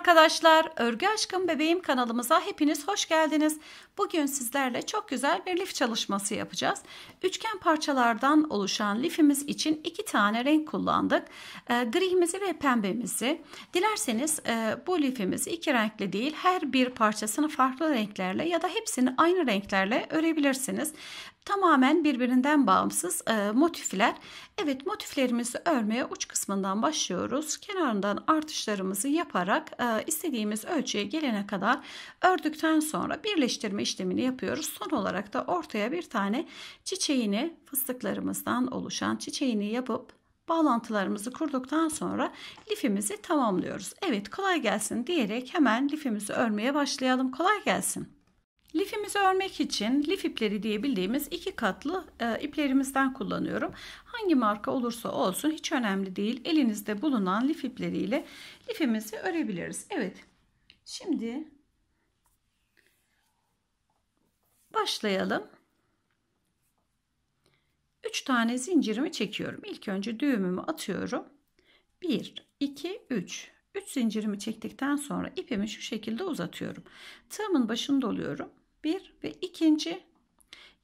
arkadaşlar, Örgü Aşkım Bebeğim kanalımıza hepiniz hoş geldiniz. Bugün sizlerle çok güzel bir lif çalışması yapacağız. Üçgen parçalardan oluşan lifimiz için iki tane renk kullandık. E, ee, grimizi ve pembemizi. Dilerseniz e, bu lifimizi iki renkli değil her bir parçasını farklı renklerle ya da hepsini aynı renklerle örebilirsiniz tamamen birbirinden bağımsız e, motifler. Evet motiflerimizi örmeye uç kısmından başlıyoruz. Kenarından artışlarımızı yaparak e, istediğimiz ölçüye gelene kadar ördükten sonra birleştirme işlemini yapıyoruz. Son olarak da ortaya bir tane çiçeğini fıstıklarımızdan oluşan çiçeğini yapıp bağlantılarımızı kurduktan sonra lifimizi tamamlıyoruz. Evet kolay gelsin diyerek hemen lifimizi örmeye başlayalım. Kolay gelsin. Lifimizi örmek için lif ipleri diye bildiğimiz iki katlı e, iplerimizden kullanıyorum. Hangi marka olursa olsun hiç önemli değil. Elinizde bulunan lif ipleriyle lifimizi örebiliriz. Evet. Şimdi başlayalım. 3 tane zincirimi çekiyorum. İlk önce düğümümü atıyorum. 1 2 3 3 zincirimi çektikten sonra ipimi şu şekilde uzatıyorum. Tığımın başını doluyorum 1 ve ikinci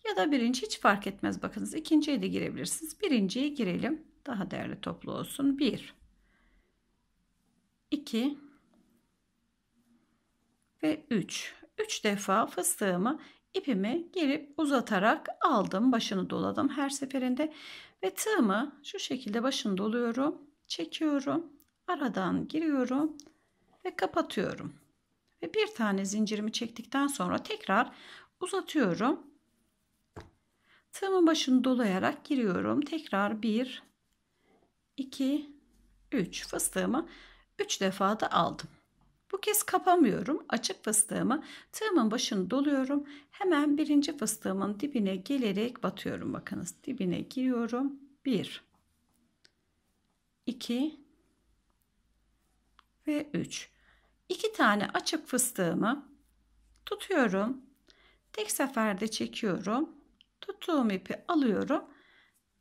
ya da birinci hiç fark etmez. Bakınız ikinciye de girebilirsiniz. Birinciye girelim. Daha değerli toplu olsun. 1 2 ve 3. 3 defa fıstığımı ipimi gerip uzatarak aldım. Başını doladım her seferinde ve tığımı şu şekilde başını doluyorum. Çekiyorum. Aradan giriyorum ve kapatıyorum ve bir tane zincirimi çektikten sonra tekrar uzatıyorum. Tığımın başını dolayarak giriyorum. Tekrar 1 2 3 fıstığımı 3 defa da aldım. Bu kez kapamıyorum. Açık fıstığımı tığımın başını doluyorum. Hemen birinci fıstığımın dibine gelerek batıyorum. Bakınız dibine giriyorum. 1 2 ve 3 iki tane açık fıstığımı tutuyorum. Tek seferde çekiyorum. Tuttuğum ipi alıyorum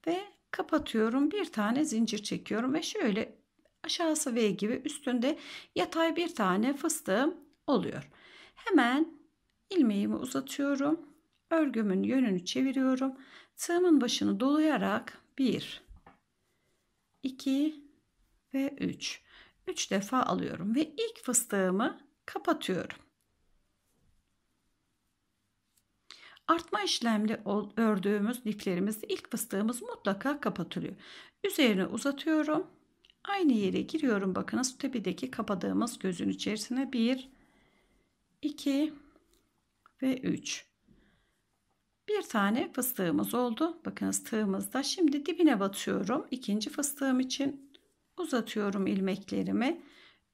ve kapatıyorum. Bir tane zincir çekiyorum ve şöyle aşağısı V gibi üstünde yatay bir tane fıstığım oluyor. Hemen ilmeğimi uzatıyorum. Örgümün yönünü çeviriyorum. Tığımın başını dolayarak 1 2 ve 3 3 defa alıyorum ve ilk fıstığımı kapatıyorum. Artma işlemli ördüğümüz liflerimiz ilk fıstığımız mutlaka kapatılıyor. Üzerine uzatıyorum. Aynı yere giriyorum. Bakınız tepedeki kapadığımız gözün içerisine 1 2 ve 3. Bir tane fıstığımız oldu. Bakınız tığımızda. Şimdi dibine batıyorum. ikinci fıstığım için Uzatıyorum ilmeklerimi.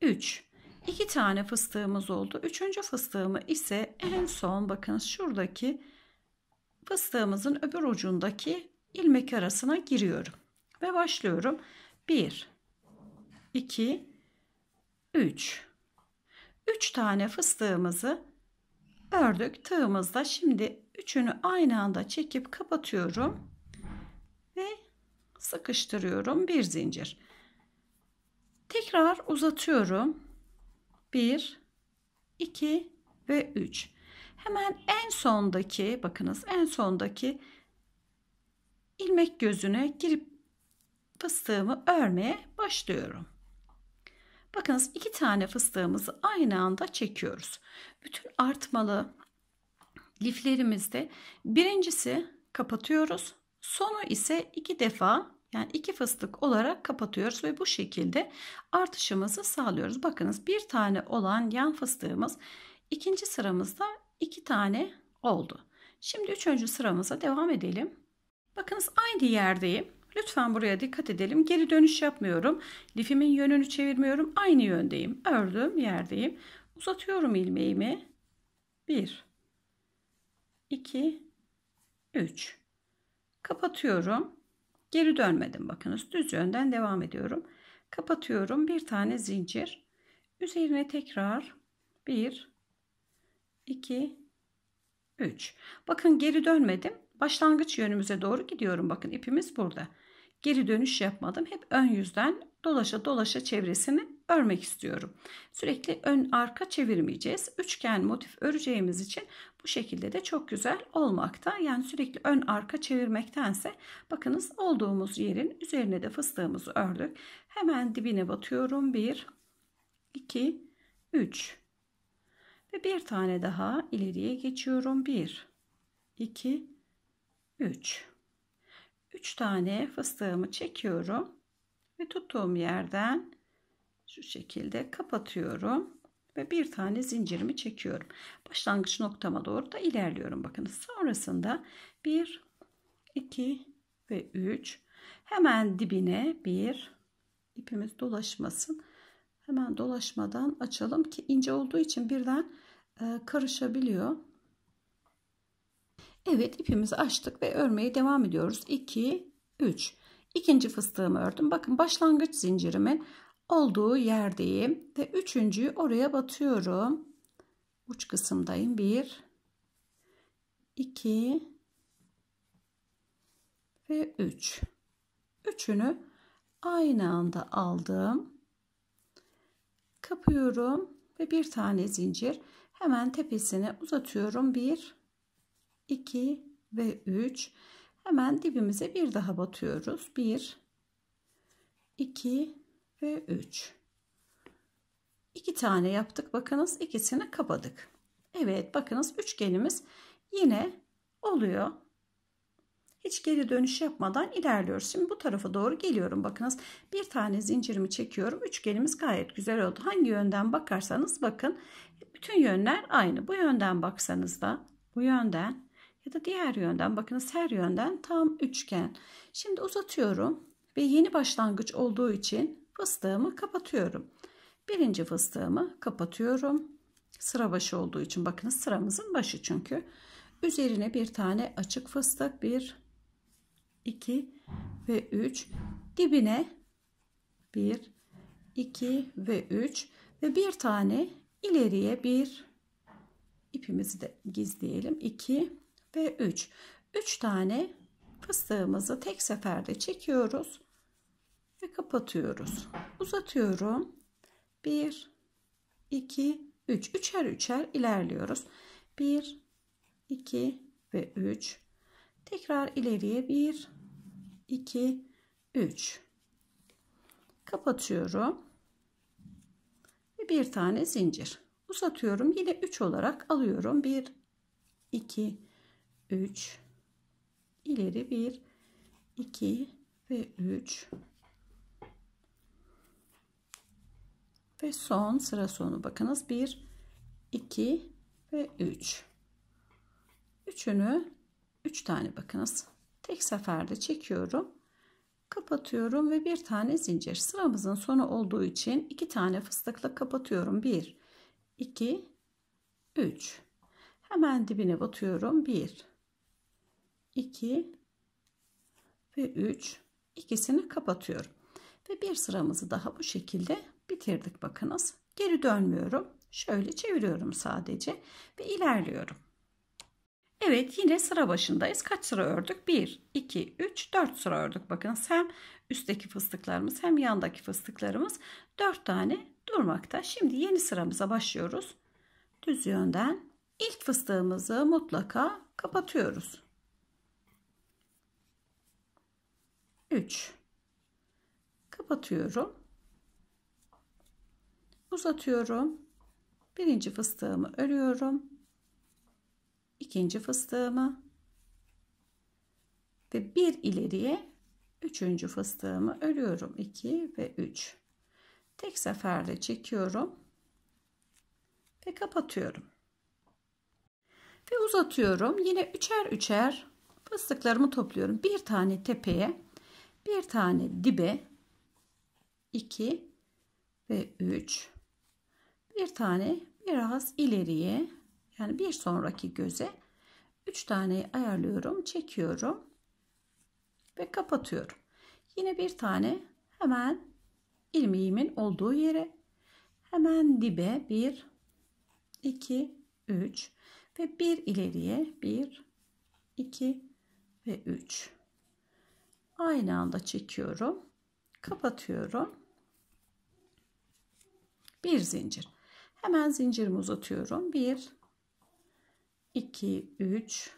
3. 2 tane fıstığımız oldu. Üçüncü fıstığımı ise en son bakın şuradaki fıstığımızın öbür ucundaki ilmek arasına giriyorum. Ve başlıyorum. 1 2 3 3 tane fıstığımızı ördük tığımızda. Şimdi üçünü aynı anda çekip kapatıyorum ve sıkıştırıyorum bir zincir. Tekrar uzatıyorum. 1, 2 ve 3. Hemen en sondaki bakınız en sondaki ilmek gözüne girip fıstığımı örmeye başlıyorum. Bakınız iki tane fıstığımızı aynı anda çekiyoruz. Bütün artmalı liflerimizde birincisi kapatıyoruz. Sonu ise iki defa yani iki fıstık olarak kapatıyoruz ve bu şekilde artışımızı sağlıyoruz. Bakınız bir tane olan yan fıstığımız ikinci sıramızda iki tane oldu. Şimdi üçüncü sıramıza devam edelim. Bakınız aynı yerdeyim. Lütfen buraya dikkat edelim. Geri dönüş yapmıyorum. Lifimin yönünü çevirmiyorum. Aynı yöndeyim. Ördüm yerdeyim. Uzatıyorum ilmeğimi. 1 2 3 Kapatıyorum. Geri dönmedim bakınız. Düz yönden devam ediyorum. Kapatıyorum. Bir tane zincir. Üzerine tekrar 1 2 3. Bakın geri dönmedim. Başlangıç yönümüze doğru gidiyorum. Bakın ipimiz burada. Geri dönüş yapmadım. Hep ön yüzden dolaşa dolaşa çevresini örmek istiyorum. Sürekli ön arka çevirmeyeceğiz. Üçgen motif öreceğimiz için bu şekilde de çok güzel olmakta. Yani sürekli ön arka çevirmektense bakınız olduğumuz yerin üzerine de fıstığımızı ördük. Hemen dibine batıyorum. 1, 2, 3 ve bir tane daha ileriye geçiyorum. 1, 2, 3. 3 tane fıstığımı çekiyorum ve tuttuğum yerden şu şekilde kapatıyorum ve bir tane zincirimi çekiyorum. Başlangıç noktama doğru da ilerliyorum. Bakın sonrasında 1 2 ve 3 hemen dibine bir ipimiz dolaşmasın. Hemen dolaşmadan açalım ki ince olduğu için birden e, karışabiliyor. Evet ipimizi açtık ve örmeye devam ediyoruz. 2 3 İkinci fıstığımı ördüm. Bakın başlangıç zincirimin olduğu yerdeyim ve üçüncüyü oraya batıyorum. Uç kısımdayım. Bir, iki ve üç. Üçünü aynı anda aldım. Kapıyorum ve bir tane zincir hemen tepesine uzatıyorum. Bir, iki ve üç. Hemen dibimize bir daha batıyoruz. Bir, iki ve 3. 2 tane yaptık. Bakınız ikisini kapadık. Evet bakınız üçgenimiz yine oluyor. Hiç geri dönüş yapmadan ilerliyoruz. Şimdi bu tarafa doğru geliyorum. Bakınız bir tane zincirimi çekiyorum. Üçgenimiz gayet güzel oldu. Hangi yönden bakarsanız bakın bütün yönler aynı. Bu yönden baksanız da bu yönden ya da diğer yönden bakınız her yönden tam üçgen. Şimdi uzatıyorum ve yeni başlangıç olduğu için fıstığımı kapatıyorum. Birinci fıstığımı kapatıyorum. Sıra başı olduğu için bakınız sıramızın başı çünkü. Üzerine bir tane açık fıstık. bir, iki ve üç. Dibine bir, iki ve üç. Ve bir tane ileriye bir ipimizi de gizleyelim. iki ve üç. Üç tane fıstığımızı tek seferde çekiyoruz ve kapatıyoruz. Uzatıyorum. 1 2 3 üçer üçer ilerliyoruz. 1 2 ve 3 tekrar ileriye 1 2 3 kapatıyorum ve bir tane zincir uzatıyorum yine 3 olarak alıyorum 1 2 3 ileri 1 2 ve 3 Ve son sıra sonu bakınız 1, 2 ve 3. Üçünü 3 tane bakınız tek seferde çekiyorum. Kapatıyorum ve bir tane zincir sıramızın sonu olduğu için iki tane fıstıkla kapatıyorum. 1, 2, 3. Hemen dibine batıyorum. 1, 2 ve 3 ikisini kapatıyorum. Ve bir sıramızı daha bu şekilde Bitirdik bakınız. Geri dönmüyorum. Şöyle çeviriyorum sadece ve ilerliyorum. Evet yine sıra başındayız. Kaç sıra ördük? 1, 2, 3, 4 sıra ördük. Bakın hem üstteki fıstıklarımız hem yandaki fıstıklarımız 4 tane durmakta. Şimdi yeni sıramıza başlıyoruz. Düz yönden ilk fıstığımızı mutlaka kapatıyoruz. 3 kapatıyorum uzatıyorum. Birinci fıstığımı örüyorum. ikinci fıstığımı ve bir ileriye üçüncü fıstığımı örüyorum. 2 ve 3. Tek seferde çekiyorum ve kapatıyorum. Ve uzatıyorum. Yine üçer üçer fıstıklarımı topluyorum. Bir tane tepeye, bir tane dibe, 2 ve 3 bir tane biraz ileriye yani bir sonraki göze 3 tane ayarlıyorum çekiyorum ve kapatıyorum yine bir tane hemen ilmeğimin olduğu yere hemen dibe 1 2 3 ve bir ileriye 1 2 ve 3 aynı anda çekiyorum kapatıyorum bir zincir Hemen zincirimi uzatıyorum. 1 2 3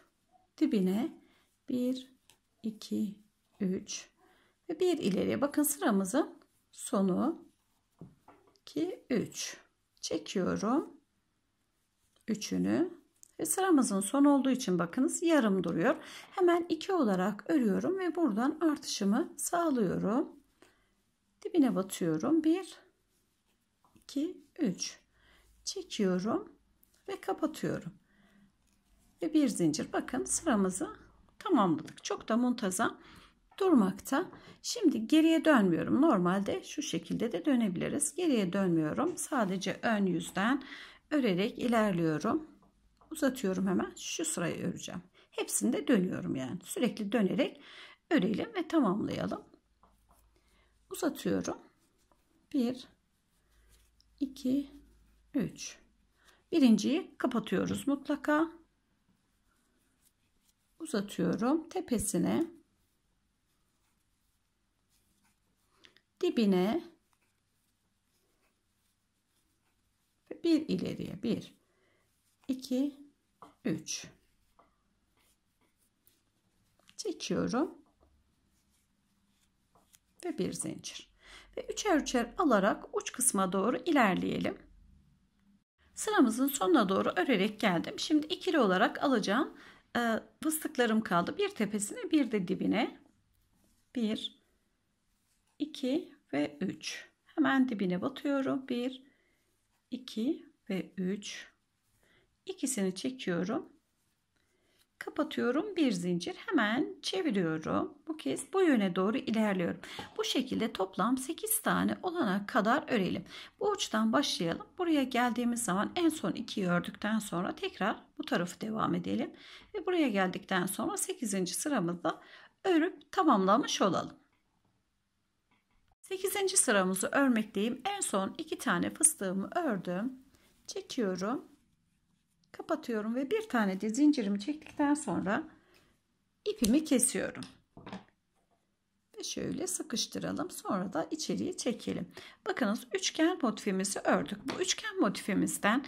dibine 1 2 3 ve 1 ileriye. Bakın sıramızın sonu 2 3 çekiyorum. Üçünü ve sıramızın son olduğu için bakınız yarım duruyor. Hemen 2 olarak örüyorum ve buradan artışımı sağlıyorum. Dibine batıyorum. 1 2 3 çekiyorum ve kapatıyorum. Ve bir zincir bakın sıramızı tamamladık. Çok da muntazam durmakta. Şimdi geriye dönmüyorum. Normalde şu şekilde de dönebiliriz. Geriye dönmüyorum. Sadece ön yüzden örerek ilerliyorum. Uzatıyorum hemen. Şu sırayı öreceğim. Hepsinde dönüyorum yani. Sürekli dönerek örelim ve tamamlayalım. Uzatıyorum. 1 2 3. Birinciyi kapatıyoruz mutlaka. Uzatıyorum tepesine. Dibine ve bir ileriye bir, iki, üç. çekiyorum ve bir zincir ve üçer üçer alarak uç kısma doğru ilerleyelim Sıramızın sonuna doğru örerek geldim. Şimdi ikili olarak alacağım e, fıstıklarım kaldı. Bir tepesine bir de dibine. Bir, iki ve üç. Hemen dibine batıyorum. Bir, iki ve üç. İkisini çekiyorum kapatıyorum bir zincir hemen çeviriyorum bu kez bu yöne doğru ilerliyorum bu şekilde toplam 8 tane olana kadar örelim bu uçtan başlayalım buraya geldiğimiz zaman en son 2'yi ördükten sonra tekrar bu tarafı devam edelim ve buraya geldikten sonra 8. sıramızda örüp tamamlamış olalım 8. sıramızı örmekteyim en son 2 tane fıstığımı ördüm çekiyorum kapatıyorum ve bir tane de zincirimi çektikten sonra ipimi kesiyorum ve şöyle sıkıştıralım sonra da içeriye çekelim bakınız üçgen motifimizi ördük bu üçgen motifimizden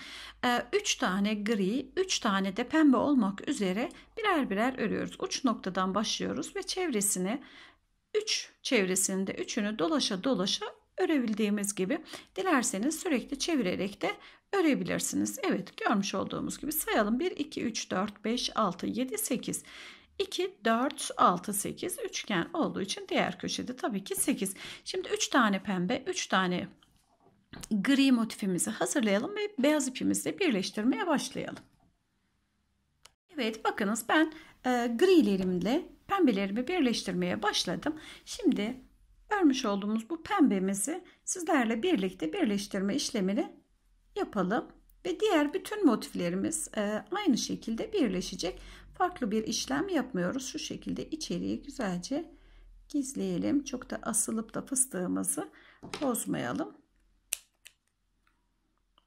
3 e, tane gri 3 tane de pembe olmak üzere birer birer örüyoruz uç noktadan başlıyoruz ve çevresini 3 çevresinde üçünü dolaşa dolaşa örebildiğimiz gibi dilerseniz sürekli çevirerek de örebilirsiniz. Evet görmüş olduğumuz gibi sayalım 1, 2, 3, 4, 5, 6, 7, 8. 2, 4, 6, 8 üçgen olduğu için diğer köşede tabii ki 8. Şimdi 3 tane pembe, 3 tane gri motifimizi hazırlayalım ve beyaz ipimizle birleştirmeye başlayalım. Evet bakınız ben e, grilerimle pembelerimi birleştirmeye başladım. Şimdi Örmüş olduğumuz bu pembemizi sizlerle birlikte birleştirme işlemini yapalım. Ve diğer bütün motiflerimiz e, aynı şekilde birleşecek. Farklı bir işlem yapmıyoruz. Şu şekilde içeriği güzelce gizleyelim. Çok da asılıp da fıstığımızı bozmayalım.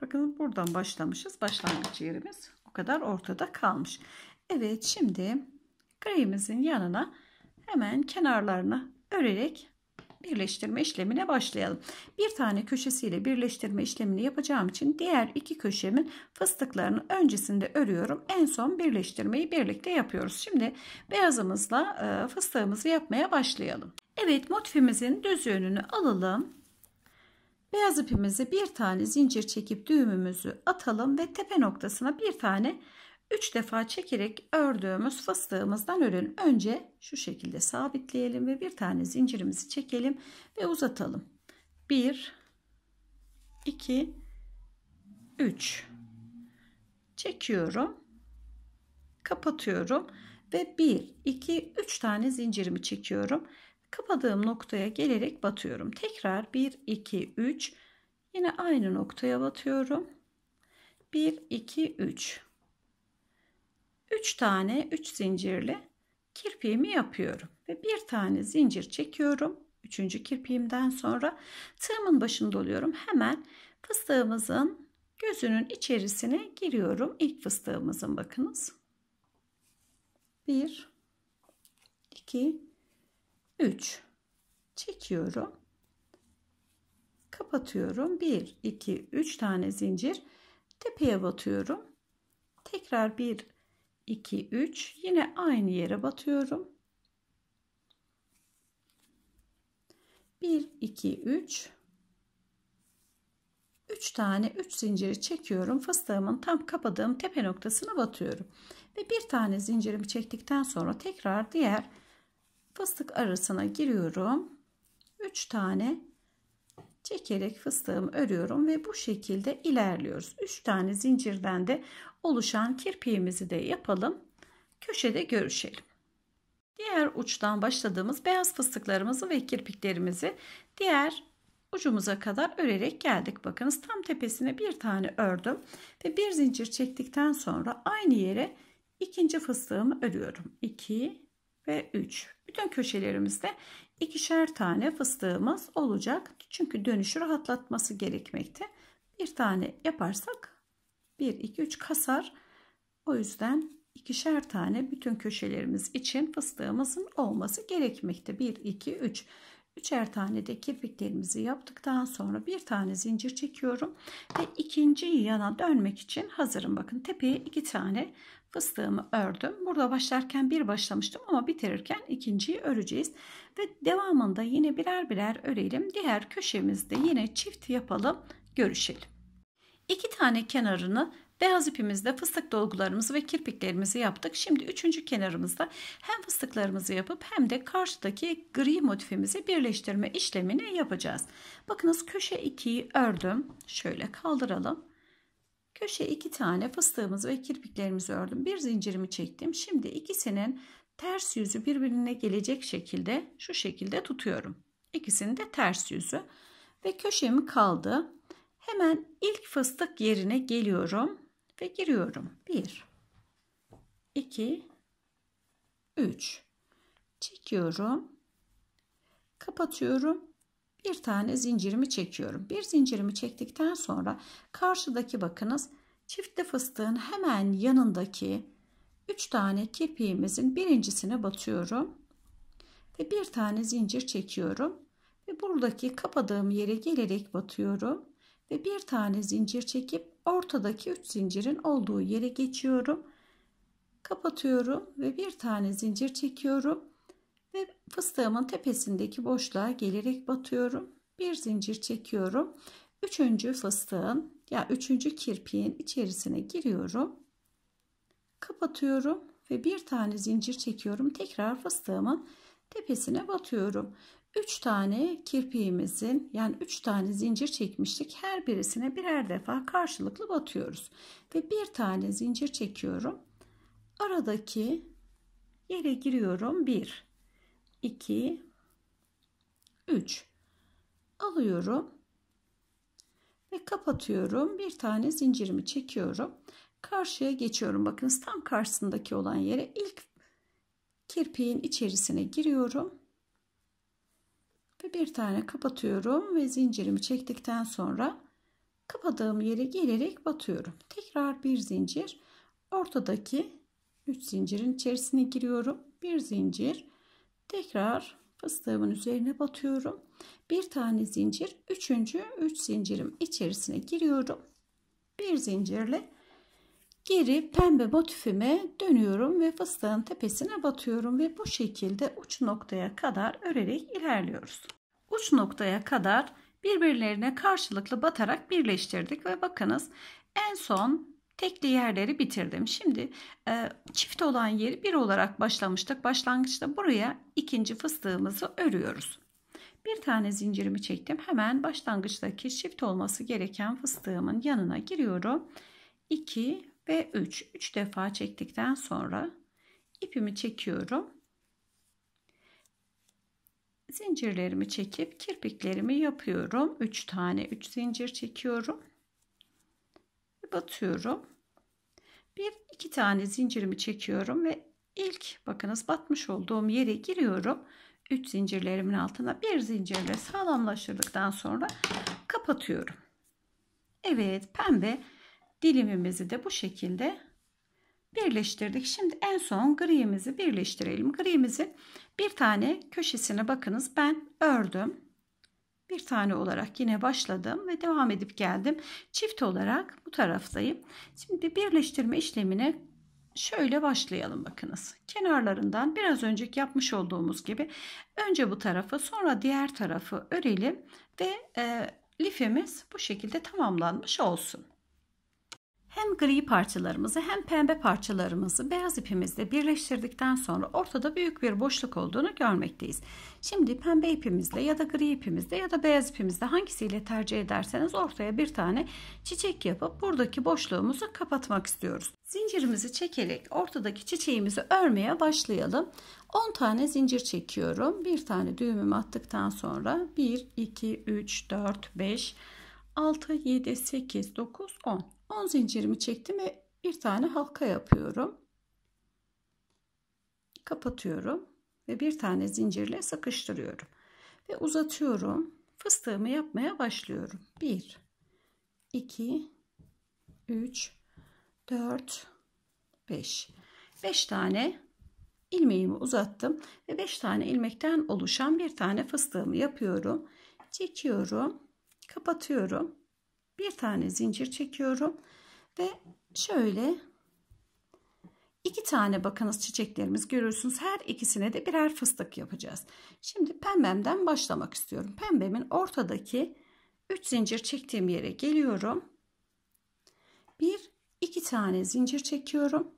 Bakın buradan başlamışız. Başlangıç yerimiz o kadar ortada kalmış. Evet şimdi kremimizin yanına hemen kenarlarını örerek birleştirme işlemine başlayalım. Bir tane köşesiyle birleştirme işlemini yapacağım için diğer iki köşemin fıstıklarını öncesinde örüyorum. En son birleştirmeyi birlikte yapıyoruz. Şimdi beyazımızla e, fıstığımızı yapmaya başlayalım. Evet motifimizin düz yönünü alalım. Beyaz ipimizi bir tane zincir çekip düğümümüzü atalım ve tepe noktasına bir tane 3 defa çekerek ördüğümüz fıstığımızdan örün Önce şu şekilde sabitleyelim ve bir tane zincirimizi çekelim ve uzatalım. 1 2 3 çekiyorum. Kapatıyorum ve 1 2 3 tane zincirimi çekiyorum. Kapadığım noktaya gelerek batıyorum. Tekrar 1 2 3 yine aynı noktaya batıyorum. 1 2 3 3 tane 3 zincirli kirpiğimi yapıyorum ve bir tane zincir çekiyorum. 3. kirpiğimden sonra tığımın başını doluyorum Hemen fıstığımızın gözünün içerisine giriyorum. ilk fıstığımızın bakınız. 1 2 3 çekiyorum. Kapatıyorum. 1 2 3 tane zincir tepeye batıyorum. Tekrar bir 2 3 yine aynı yere batıyorum 1 2 3 3 tane 3 zinciri çekiyorum fıstığımın tam kapadığım tepe noktasına batıyorum ve bir tane zincirimi çektikten sonra tekrar diğer fıstık arasına giriyorum 3 tane çekerek fıstığımı örüyorum ve bu şekilde ilerliyoruz. 3 tane zincirden de oluşan kirpiğimizi de yapalım. Köşede görüşelim. Diğer uçtan başladığımız beyaz fıstıklarımızı ve kirpiklerimizi diğer ucumuza kadar örerek geldik. Bakınız tam tepesine bir tane ördüm ve bir zincir çektikten sonra aynı yere ikinci fıstığımı örüyorum. 2 ve 3. Bütün köşelerimizde ikişer tane fıstığımız olacak. Çünkü dönüşü rahatlatması gerekmekte. Bir tane yaparsak 1, 2, 3 kasar. O yüzden ikişer tane bütün köşelerimiz için fıstığımızın olması gerekmekte. 1, 2, 3. Üçer tane de kirpiklerimizi yaptıktan sonra bir tane zincir çekiyorum ve ikinci yana dönmek için hazırım. Bakın tepeye iki tane fıstığımı ördüm. Burada başlarken bir başlamıştım ama bitirirken ikinciyi öreceğiz. Ve devamında yine birer birer örelim. Diğer köşemizde yine çift yapalım. Görüşelim. İki tane kenarını Beyaz ipimizde fıstık dolgularımızı ve kirpiklerimizi yaptık. Şimdi üçüncü kenarımızda hem fıstıklarımızı yapıp hem de karşıdaki gri motifimizi birleştirme işlemini yapacağız. Bakınız köşe 2'yi ördüm. Şöyle kaldıralım. Köşe iki tane fıstığımızı ve kirpiklerimizi ördüm. Bir zincirimi çektim. Şimdi ikisinin ters yüzü birbirine gelecek şekilde şu şekilde tutuyorum. İkisinin de ters yüzü ve köşemi kaldı. Hemen ilk fıstık yerine geliyorum ve giriyorum. 1 2 3 çekiyorum. Kapatıyorum bir tane zincirimi çekiyorum. Bir zincirimi çektikten sonra karşıdaki bakınız çifte fıstığın hemen yanındaki 3 tane kirpiğimizin birincisine batıyorum. Ve bir tane zincir çekiyorum. Ve buradaki kapadığım yere gelerek batıyorum. Ve bir tane zincir çekip ortadaki 3 zincirin olduğu yere geçiyorum. Kapatıyorum ve bir tane zincir çekiyorum ve fıstığımın tepesindeki boşluğa gelerek batıyorum. Bir zincir çekiyorum. Üçüncü fıstığın ya üçüncü kirpiğin içerisine giriyorum. Kapatıyorum ve bir tane zincir çekiyorum. Tekrar fıstığımın tepesine batıyorum. 3 tane kirpiğimizin yani 3 tane zincir çekmiştik. Her birisine birer defa karşılıklı batıyoruz. Ve bir tane zincir çekiyorum. Aradaki yere giriyorum. 1 2 3 alıyorum ve kapatıyorum. Bir tane zincirimi çekiyorum. Karşıya geçiyorum. Bakınız tam karşısındaki olan yere ilk kirpiğin içerisine giriyorum. Ve bir tane kapatıyorum ve zincirimi çektikten sonra kapadığım yere gelerek batıyorum. Tekrar bir zincir ortadaki 3 zincirin içerisine giriyorum. Bir zincir tekrar fıstığımın üzerine batıyorum. Bir tane zincir, üçüncü üç zincirim içerisine giriyorum. Bir zincirle geri pembe motifime dönüyorum ve fıstığın tepesine batıyorum ve bu şekilde uç noktaya kadar örerek ilerliyoruz. Uç noktaya kadar birbirlerine karşılıklı batarak birleştirdik ve bakınız en son Tekli yerleri bitirdim. Şimdi e, çift olan yeri bir olarak başlamıştık. Başlangıçta buraya ikinci fıstığımızı örüyoruz. Bir tane zincirimi çektim. Hemen başlangıçtaki çift olması gereken fıstığımın yanına giriyorum. 2 ve 3. 3 defa çektikten sonra ipimi çekiyorum. Zincirlerimi çekip kirpiklerimi yapıyorum. 3 tane 3 zincir çekiyorum batıyorum. Bir iki tane zincirimi çekiyorum ve ilk bakınız batmış olduğum yere giriyorum. 3 zincirlerimin altına bir zincirle sağlamlaştırdıktan sonra kapatıyorum. Evet pembe dilimimizi de bu şekilde birleştirdik. Şimdi en son griyimizi birleştirelim. Griyimizin bir tane köşesine bakınız ben ördüm bir tane olarak yine başladım ve devam edip geldim. Çift olarak bu taraftayım. Şimdi birleştirme işlemine şöyle başlayalım bakınız. Kenarlarından biraz önceki yapmış olduğumuz gibi önce bu tarafı sonra diğer tarafı örelim ve e, lifimiz bu şekilde tamamlanmış olsun hem gri parçalarımızı hem pembe parçalarımızı beyaz ipimizle birleştirdikten sonra ortada büyük bir boşluk olduğunu görmekteyiz. Şimdi pembe ipimizle ya da gri ipimizle ya da beyaz ipimizle hangisiyle tercih ederseniz ortaya bir tane çiçek yapıp buradaki boşluğumuzu kapatmak istiyoruz. Zincirimizi çekerek ortadaki çiçeğimizi örmeye başlayalım. 10 tane zincir çekiyorum. Bir tane düğümümü attıktan sonra 1, 2, 3, 4, 5, 6, 7, 8, 9, 10. 10 zincirimi çektim ve bir tane halka yapıyorum. Kapatıyorum ve bir tane zincirle sıkıştırıyorum. Ve uzatıyorum. Fıstığımı yapmaya başlıyorum. 1 2 3 4 5 5 tane ilmeğimi uzattım ve 5 tane ilmekten oluşan bir tane fıstığımı yapıyorum. Çekiyorum, kapatıyorum bir tane zincir çekiyorum ve şöyle iki tane bakınız çiçeklerimiz görüyorsunuz. her ikisine de birer fıstık yapacağız şimdi pembemden başlamak istiyorum pembemin ortadaki 3 zincir çektiğim yere geliyorum bir iki tane zincir çekiyorum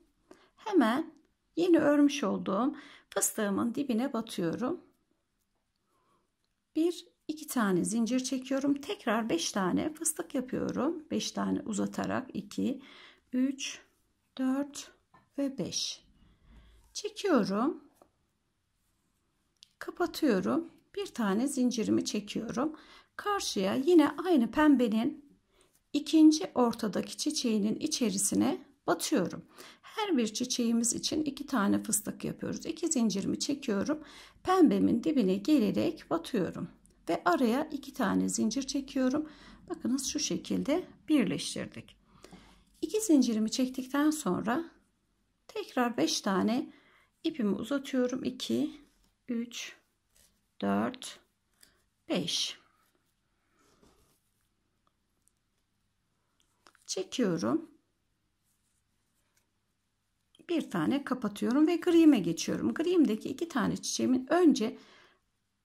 hemen yeni örmüş olduğum fıstığımın dibine batıyorum bir 2 tane zincir çekiyorum. Tekrar 5 tane fıstık yapıyorum. 5 tane uzatarak 2, 3, 4 ve 5. Çekiyorum. Kapatıyorum. Bir tane zincirimi çekiyorum. Karşıya yine aynı pembenin ikinci ortadaki çiçeğinin içerisine batıyorum. Her bir çiçeğimiz için iki tane fıstık yapıyoruz. İki zincirimi çekiyorum. Pembemin dibine gelerek batıyorum ve araya iki tane zincir çekiyorum. Bakınız şu şekilde birleştirdik. İki zincirimi çektikten sonra tekrar 5 tane ipimi uzatıyorum. 2 3 4 5 çekiyorum. Bir tane kapatıyorum ve grime geçiyorum. Grimdeki iki tane çiçeğimin önce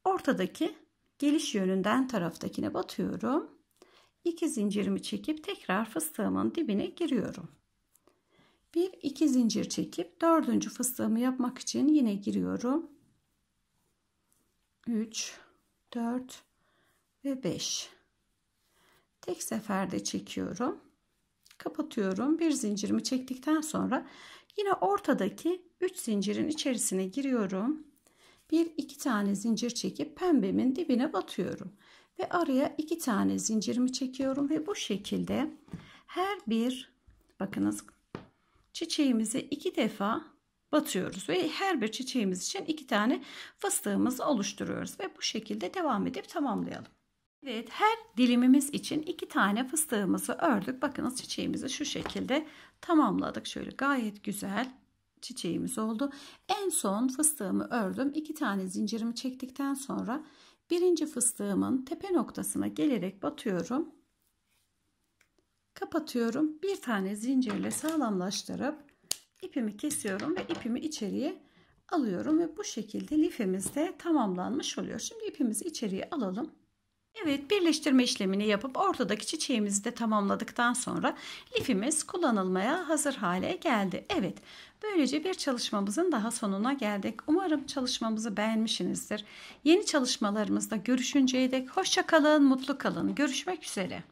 ortadaki Geliş yönünden taraftakine batıyorum. İki zincirimi çekip tekrar fıstığımın dibine giriyorum. Bir iki zincir çekip dördüncü fıstığımı yapmak için yine giriyorum. 3, 4 ve 5. Tek seferde çekiyorum. Kapatıyorum. Bir zincirimi çektikten sonra yine ortadaki 3 zincirin içerisine giriyorum bir iki tane zincir çekip pembemin dibine batıyorum ve araya iki tane zincirimi çekiyorum ve bu şekilde her bir bakınız çiçeğimizi iki defa batıyoruz ve her bir çiçeğimiz için iki tane fıstığımızı oluşturuyoruz ve bu şekilde devam edip tamamlayalım. Evet her dilimimiz için iki tane fıstığımızı ördük. Bakınız çiçeğimizi şu şekilde tamamladık. Şöyle gayet güzel çiçeğimiz oldu. En son fıstığımı ördüm. İki tane zincirimi çektikten sonra birinci fıstığımın tepe noktasına gelerek batıyorum. Kapatıyorum. Bir tane zincirle sağlamlaştırıp ipimi kesiyorum ve ipimi içeriye alıyorum ve bu şekilde lifimiz de tamamlanmış oluyor. Şimdi ipimizi içeriye alalım. Evet birleştirme işlemini yapıp ortadaki çiçeğimizi de tamamladıktan sonra lifimiz kullanılmaya hazır hale geldi. Evet böylece bir çalışmamızın daha sonuna geldik. Umarım çalışmamızı beğenmişsinizdir. Yeni çalışmalarımızda görüşünceye dek hoşça kalın, mutlu kalın. Görüşmek üzere.